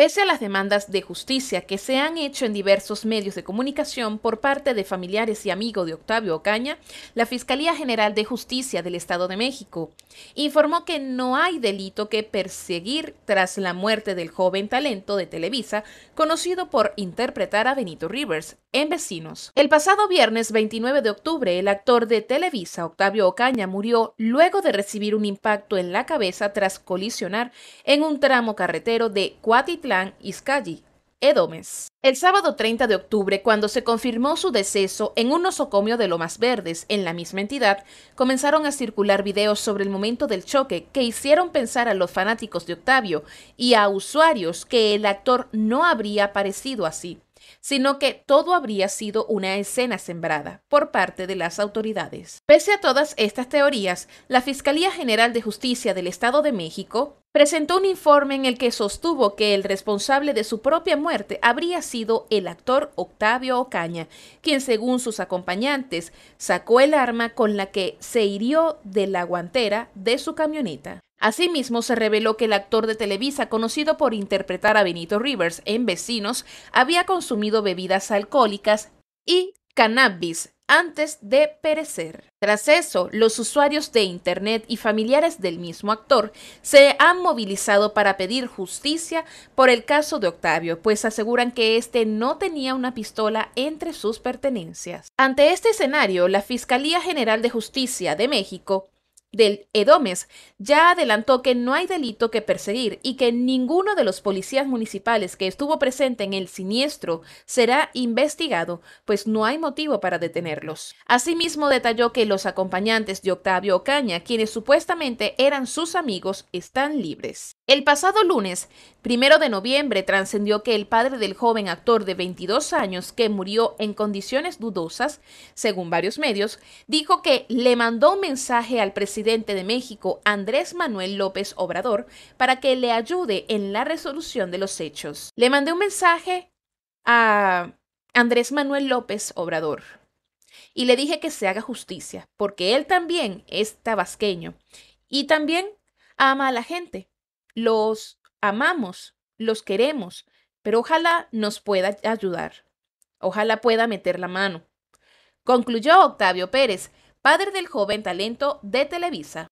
Pese a las demandas de justicia que se han hecho en diversos medios de comunicación por parte de familiares y amigos de Octavio Ocaña, la Fiscalía General de Justicia del Estado de México informó que no hay delito que perseguir tras la muerte del joven talento de Televisa, conocido por interpretar a Benito Rivers en Vecinos. El pasado viernes 29 de octubre, el actor de Televisa, Octavio Ocaña, murió luego de recibir un impacto en la cabeza tras colisionar en un tramo carretero de Cuautitlán clan El sábado 30 de octubre, cuando se confirmó su deceso en un nosocomio de Lomas Verdes, en la misma entidad, comenzaron a circular videos sobre el momento del choque que hicieron pensar a los fanáticos de Octavio y a usuarios que el actor no habría aparecido así sino que todo habría sido una escena sembrada por parte de las autoridades. Pese a todas estas teorías, la Fiscalía General de Justicia del Estado de México presentó un informe en el que sostuvo que el responsable de su propia muerte habría sido el actor Octavio Ocaña, quien según sus acompañantes sacó el arma con la que se hirió de la guantera de su camioneta. Asimismo, se reveló que el actor de Televisa, conocido por interpretar a Benito Rivers en Vecinos, había consumido bebidas alcohólicas y cannabis antes de perecer. Tras eso, los usuarios de Internet y familiares del mismo actor se han movilizado para pedir justicia por el caso de Octavio, pues aseguran que éste no tenía una pistola entre sus pertenencias. Ante este escenario, la Fiscalía General de Justicia de México del Edomes ya adelantó que no hay delito que perseguir y que ninguno de los policías municipales que estuvo presente en el siniestro será investigado, pues no hay motivo para detenerlos. Asimismo, detalló que los acompañantes de Octavio Ocaña, quienes supuestamente eran sus amigos, están libres. El pasado lunes, primero de noviembre, trascendió que el padre del joven actor de 22 años que murió en condiciones dudosas, según varios medios, dijo que le mandó un mensaje al presidente de México, Andrés Manuel López Obrador, para que le ayude en la resolución de los hechos. Le mandé un mensaje a Andrés Manuel López Obrador y le dije que se haga justicia, porque él también es tabasqueño y también ama a la gente. Los amamos, los queremos, pero ojalá nos pueda ayudar. Ojalá pueda meter la mano. Concluyó Octavio Pérez, padre del joven talento de Televisa.